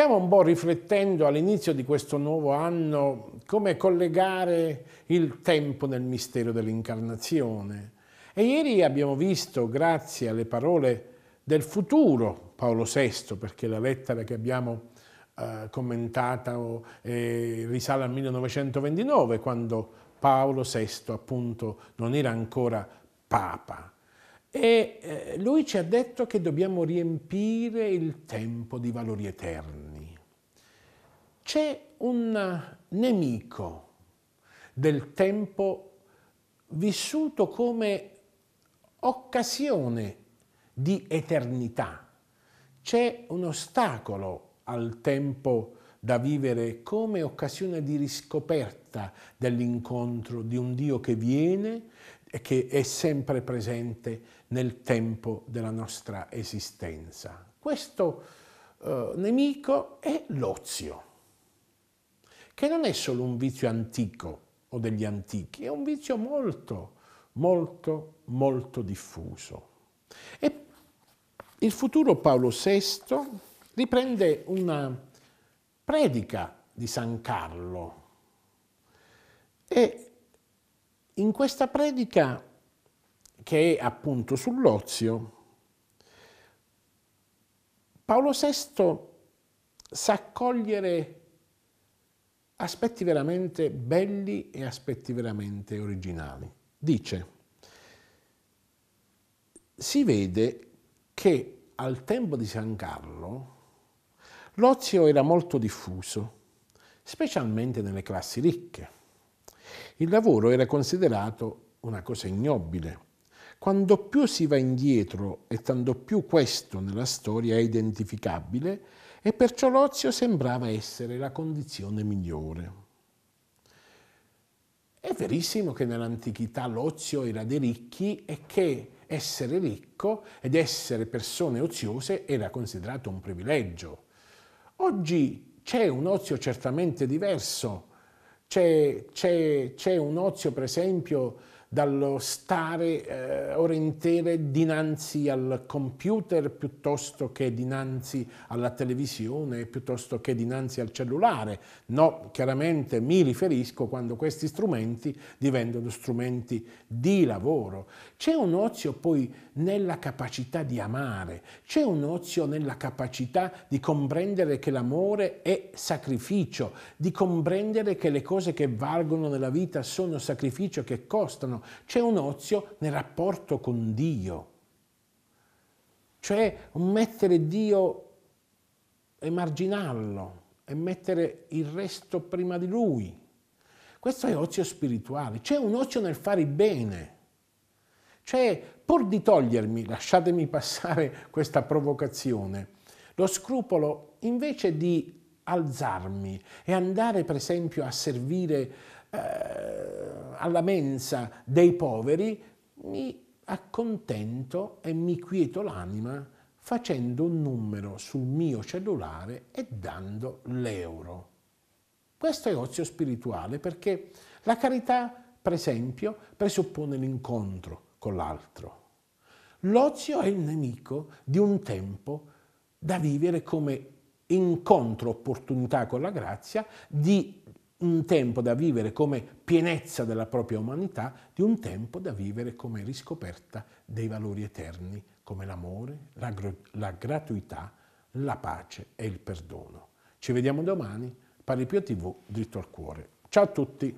Stiamo un po' riflettendo all'inizio di questo nuovo anno come collegare il tempo nel mistero dell'incarnazione. E ieri abbiamo visto, grazie alle parole del futuro Paolo VI, perché la lettera che abbiamo eh, commentata oh, eh, risale al 1929, quando Paolo VI appunto non era ancora Papa. E eh, lui ci ha detto che dobbiamo riempire il tempo di valori eterni. C'è un nemico del tempo vissuto come occasione di eternità. C'è un ostacolo al tempo da vivere come occasione di riscoperta dell'incontro di un Dio che viene e che è sempre presente nel tempo della nostra esistenza. Questo eh, nemico è l'ozio, che non è solo un vizio antico o degli antichi, è un vizio molto, molto, molto diffuso. E il futuro Paolo VI riprende una predica di San Carlo. E in questa predica, che è appunto sull'ozio, Paolo VI sa cogliere aspetti veramente belli e aspetti veramente originali. Dice, si vede che al tempo di San Carlo L'ozio era molto diffuso, specialmente nelle classi ricche. Il lavoro era considerato una cosa ignobile. Quando più si va indietro e tanto più questo nella storia è identificabile, e perciò l'ozio sembrava essere la condizione migliore. È verissimo che nell'antichità l'ozio era dei ricchi e che essere ricco ed essere persone oziose era considerato un privilegio. Oggi c'è un ozio certamente diverso, c'è, un ozio per esempio dallo stare eh, ore intere dinanzi al computer piuttosto che dinanzi alla televisione, piuttosto che dinanzi al cellulare. No, chiaramente mi riferisco quando questi strumenti diventano strumenti di lavoro. C'è un ozio poi nella capacità di amare, c'è un ozio nella capacità di comprendere che l'amore è sacrificio, di comprendere che le cose che valgono nella vita sono sacrificio che costano cristiano, c'è un ozio nel rapporto con Dio, cioè mettere Dio, e marginarlo e mettere il resto prima di Lui. Questo è ozio spirituale, c'è un ozio nel fare il bene. Cioè, pur di togliermi, lasciatemi passare questa provocazione, lo scrupolo invece di alzarmi e andare per esempio a servire eh, alla mensa dei poveri, mi accontento e mi quieto l'anima facendo un numero sul mio cellulare e dando l'euro. Questo è ozio spirituale perché la carità, per esempio, presuppone l'incontro con l'altro. L'ozio è il nemico di un tempo da vivere come incontro, opportunità con la grazia, di un tempo da vivere come pienezza della propria umanità, di un tempo da vivere come riscoperta dei valori eterni, come l'amore, la, la gratuità, la pace e il perdono. Ci vediamo domani, Pari Pio TV, dritto al cuore. Ciao a tutti!